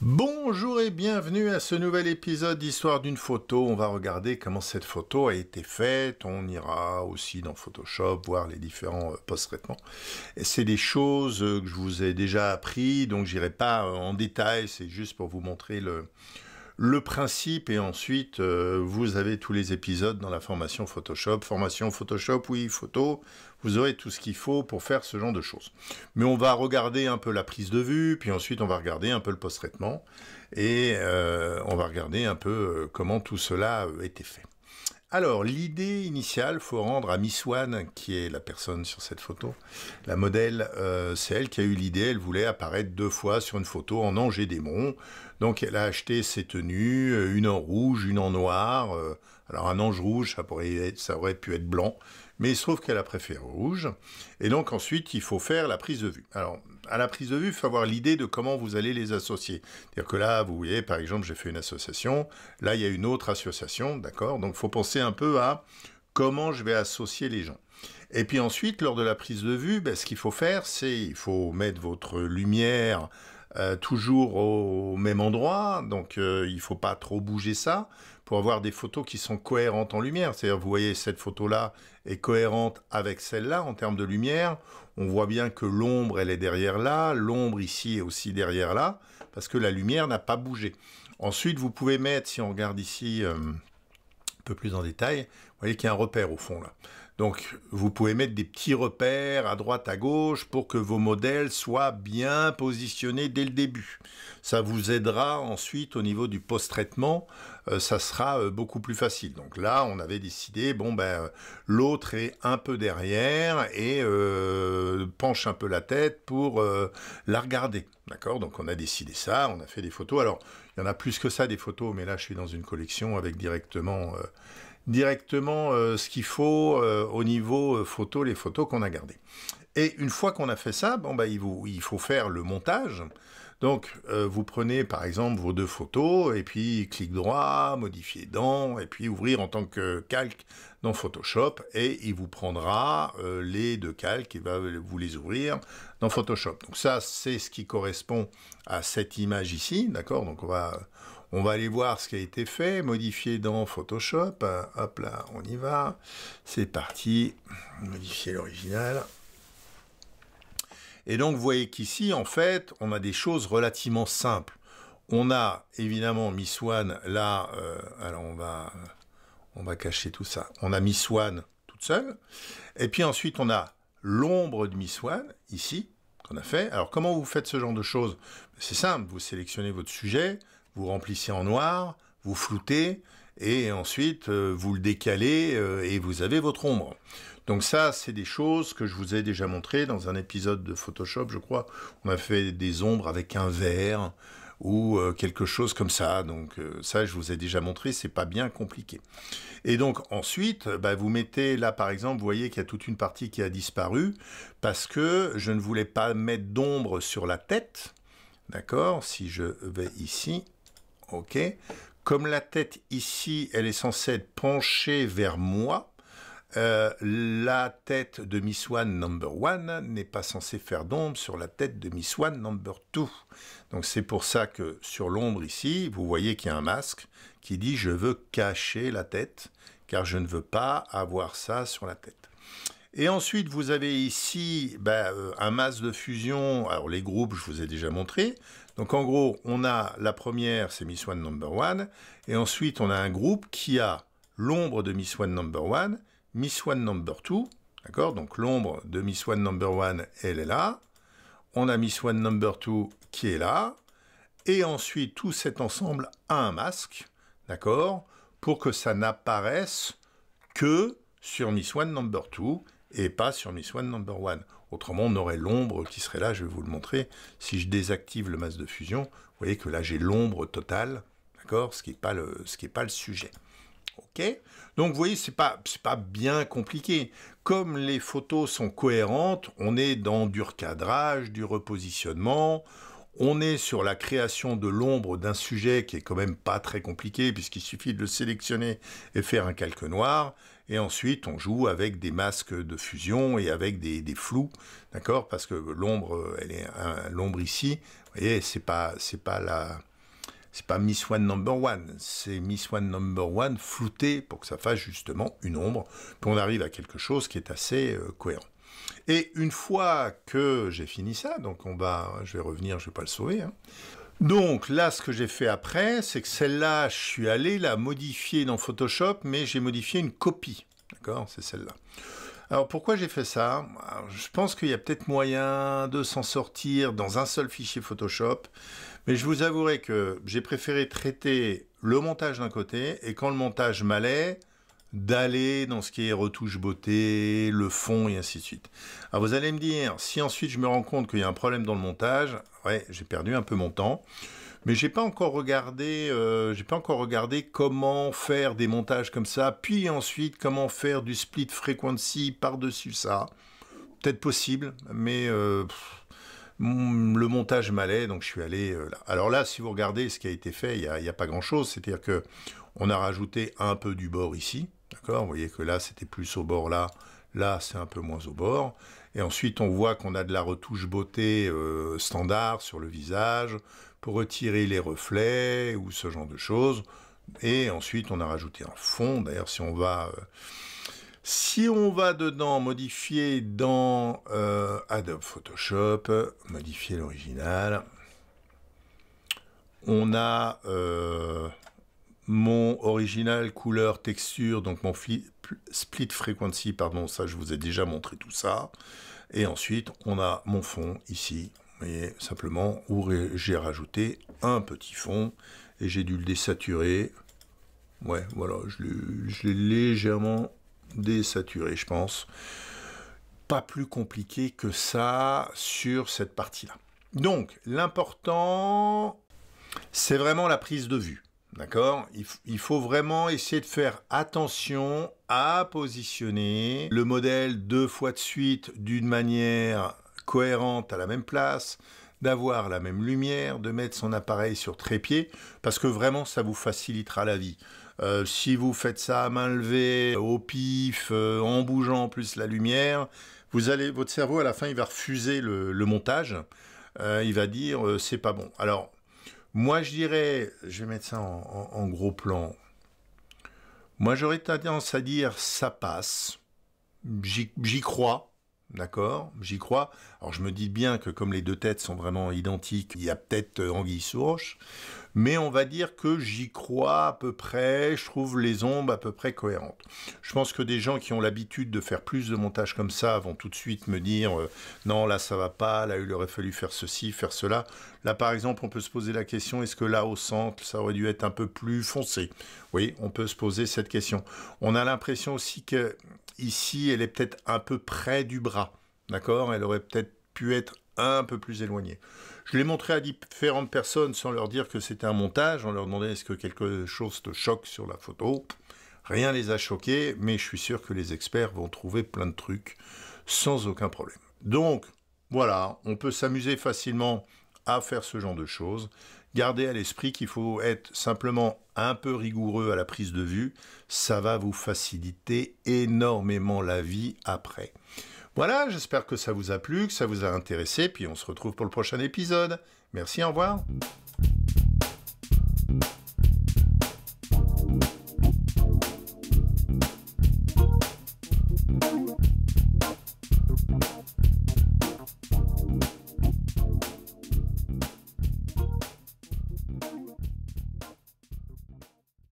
Bonjour et bienvenue à ce nouvel épisode d'Histoire d'une photo. On va regarder comment cette photo a été faite. On ira aussi dans Photoshop voir les différents euh, post-traitements. C'est des choses euh, que je vous ai déjà appris, donc j'irai pas euh, en détail. C'est juste pour vous montrer le, le principe et ensuite euh, vous avez tous les épisodes dans la formation Photoshop. Formation Photoshop, oui, photo, vous aurez tout ce qu'il faut pour faire ce genre de choses. Mais on va regarder un peu la prise de vue, puis ensuite on va regarder un peu le post-traitement et euh, on va regarder un peu euh, comment tout cela a été fait. Alors, l'idée initiale, faut rendre à Miss One, qui est la personne sur cette photo, la modèle, euh, c'est elle qui a eu l'idée, elle voulait apparaître deux fois sur une photo en ange et démon. Donc, elle a acheté ses tenues, euh, une en rouge, une en noir. Euh, alors, un ange rouge, ça, pourrait être, ça aurait pu être blanc, mais il se trouve qu'elle a préféré rouge. Et donc, ensuite, il faut faire la prise de vue. Alors, à la prise de vue, il faut avoir l'idée de comment vous allez les associer. C'est-à-dire que là, vous voyez, par exemple, j'ai fait une association, là, il y a une autre association, d'accord Donc, il faut penser un peu à comment je vais associer les gens. Et puis ensuite, lors de la prise de vue, ben, ce qu'il faut faire, c'est il faut mettre votre lumière euh, toujours au même endroit, donc euh, il ne faut pas trop bouger ça avoir des photos qui sont cohérentes en lumière. C'est-à-dire, vous voyez, cette photo-là est cohérente avec celle-là en termes de lumière. On voit bien que l'ombre, elle est derrière là, l'ombre ici est aussi derrière là, parce que la lumière n'a pas bougé. Ensuite, vous pouvez mettre, si on regarde ici euh, un peu plus en détail, vous voyez qu'il y a un repère au fond là. Donc vous pouvez mettre des petits repères à droite, à gauche pour que vos modèles soient bien positionnés dès le début. Ça vous aidera ensuite au niveau du post-traitement, euh, ça sera euh, beaucoup plus facile. Donc là, on avait décidé, bon ben l'autre est un peu derrière et euh, penche un peu la tête pour la regarder. D'accord Donc on a décidé ça, on a fait des photos. Alors il y en a plus que ça des photos, mais là je suis dans une collection avec directement directement euh, ce qu'il faut euh, au niveau euh, photo, les photos qu'on a gardées. Et une fois qu'on a fait ça, bon, bah, il, il faut faire le montage. Donc, vous prenez par exemple vos deux photos, et puis clic droit, modifier dans, et puis ouvrir en tant que calque dans Photoshop, et il vous prendra les deux calques, et va vous les ouvrir dans Photoshop. Donc ça, c'est ce qui correspond à cette image ici, d'accord Donc on va, on va aller voir ce qui a été fait, modifié dans Photoshop. Hop là, on y va. C'est parti. Modifier l'original. Et donc, vous voyez qu'ici, en fait, on a des choses relativement simples. On a évidemment Miss One, là. Euh, alors, on va, on va cacher tout ça. On a Miss One toute seule. Et puis ensuite, on a l'ombre de Miss One, ici, qu'on a fait. Alors, comment vous faites ce genre de choses C'est simple, vous sélectionnez votre sujet, vous remplissez en noir, vous floutez, et ensuite euh, vous le décalez euh, et vous avez votre ombre. Donc ça, c'est des choses que je vous ai déjà montrées dans un épisode de Photoshop, je crois. On a fait des ombres avec un verre ou euh, quelque chose comme ça. Donc ça, je vous ai déjà montré, c'est pas bien compliqué. Et donc ensuite, bah, vous mettez là, par exemple, vous voyez qu'il y a toute une partie qui a disparu parce que je ne voulais pas mettre d'ombre sur la tête. D'accord Si je vais ici, ok Comme la tête ici, elle est censée être penchée vers moi, euh, la tête de Miss One number one n'est pas censée faire d'ombre sur la tête de Miss One number two. Donc c'est pour ça que sur l'ombre ici, vous voyez qu'il y a un masque qui dit je veux cacher la tête car je ne veux pas avoir ça sur la tête. Et ensuite, vous avez ici bah, euh, un masque de fusion. Alors, les groupes, je vous ai déjà montré. Donc, en gros, on a la première, c'est Miss One Number One. Et ensuite, on a un groupe qui a l'ombre de Miss One Number One, Miss One Number Two. D'accord Donc, l'ombre de Miss One Number One, elle est là. On a Miss One Number Two qui est là. Et ensuite, tout cet ensemble a un masque. D'accord Pour que ça n'apparaisse que sur Miss One Number Two et pas sur Miss One Number One. Autrement, on aurait l'ombre qui serait là, je vais vous le montrer. Si je désactive le masque de fusion, vous voyez que là j'ai l'ombre totale, d'accord Ce qui n'est pas, le, pas le sujet. Ok Donc vous voyez, ce n'est pas, pas bien compliqué. Comme les photos sont cohérentes, on est dans du recadrage, du repositionnement, on est sur la création de l'ombre d'un sujet qui est quand même pas très compliqué puisqu'il suffit de le sélectionner et faire un calque noir. Et ensuite, on joue avec des masques de fusion et avec des, flous, d'accord Parce que l'ombre, elle est l'ombre ici. Vous voyez, c'est pas, c'est pas la, c'est pas Miss One Number One, c'est Miss One Number One flouté pour que ça fasse justement une ombre, puis on arrive à quelque chose qui est assez euh, cohérent. Et une fois que j'ai fini ça, donc on va, je vais revenir, je vais pas le sauver. Hein. Donc là, ce que j'ai fait après, c'est que celle-là, je suis allé la modifier dans Photoshop, mais j'ai modifié une copie. D'accord C'est celle-là. Alors pourquoi j'ai fait ça Je pense qu'il y a peut-être moyen de s'en sortir dans un seul fichier Photoshop, mais je vous avouerai que j'ai préféré traiter le montage d'un côté, et quand le montage m'allait, d'aller dans ce qui est retouche beauté, le fond et ainsi de suite. Alors vous allez me dire, si ensuite je me rends compte qu'il y a un problème dans le montage, ouais, j'ai perdu un peu mon temps, mais j'ai pas encore regardé, euh, j'ai pas encore regardé comment faire des montages comme ça, puis ensuite comment faire du split frequency par-dessus ça. Peut-être possible, mais euh, mm, le montage m'allait, donc je suis allé euh, Alors là, si vous regardez ce qui a été fait, il n'y a, a, pas grand-chose. C'est-à-dire que on a rajouté un peu du bord ici, d'accord Vous voyez que là, c'était plus au bord là, là, c'est un peu moins au bord. Et ensuite, on voit qu'on a de la retouche beauté euh, standard sur le visage pour retirer les reflets ou ce genre de choses. Et ensuite, on a rajouté un fond. D'ailleurs, si on va... Euh, si on va dedans, modifier dans euh, Adobe Photoshop, modifier l'original, on a mon original couleur texture, donc mon split frequency, pardon, ça je vous ai déjà montré tout ça. Et ensuite, on a mon fond ici, vous voyez, simplement où j'ai rajouté un petit fond et j'ai dû le désaturer. Ouais, voilà, je l'ai légèrement désaturé, je pense. Pas plus compliqué que ça sur cette partie-là. Donc, l'important, c'est vraiment la prise de vue. D'accord il, faut vraiment essayer de faire attention à positionner le modèle deux fois de suite d'une manière cohérente à la même place, d'avoir la même lumière, de mettre son appareil sur trépied, parce que vraiment ça vous facilitera la vie. Euh, si vous faites ça à main levée, au pif, euh, en bougeant plus la lumière, vous allez, votre cerveau à la fin il va refuser le, montage, euh, il va dire c'est pas bon. Alors moi, je dirais, je vais mettre ça en, gros plan. Moi, j'aurais tendance à dire ça passe. J'y crois. D'accord J'y crois. Alors je me dis bien que comme les deux têtes sont vraiment identiques, il y a peut-être euh, anguille sous mais on va dire que j'y crois à peu près, je trouve les ombres à peu près cohérentes. Je pense que des gens qui ont l'habitude de faire plus de montage comme ça vont tout de suite me dire euh, non, là ça va pas, là il aurait fallu faire ceci, faire cela. Là par exemple, on peut se poser la question est-ce que là au centre ça aurait dû être un peu plus foncé Oui, on peut se poser cette question. On a l'impression aussi que ici elle est peut-être un peu près du bras. D'accord Elle aurait peut-être pu être un peu plus éloigné. Je l'ai montré à différentes personnes sans leur dire que c'était un montage. On leur demandait est-ce que quelque chose te choque sur la photo. Rien les a choqués, mais je suis sûr que les experts vont trouver plein de trucs sans aucun problème. Donc, voilà, on peut s'amuser facilement à faire ce genre de choses. Gardez à l'esprit qu'il faut être simplement un peu rigoureux à la prise de vue. Ça va vous faciliter énormément la vie après. Voilà, j'espère que ça vous a plu, que ça vous a intéressé, puis on se retrouve pour le prochain épisode. Merci, au revoir.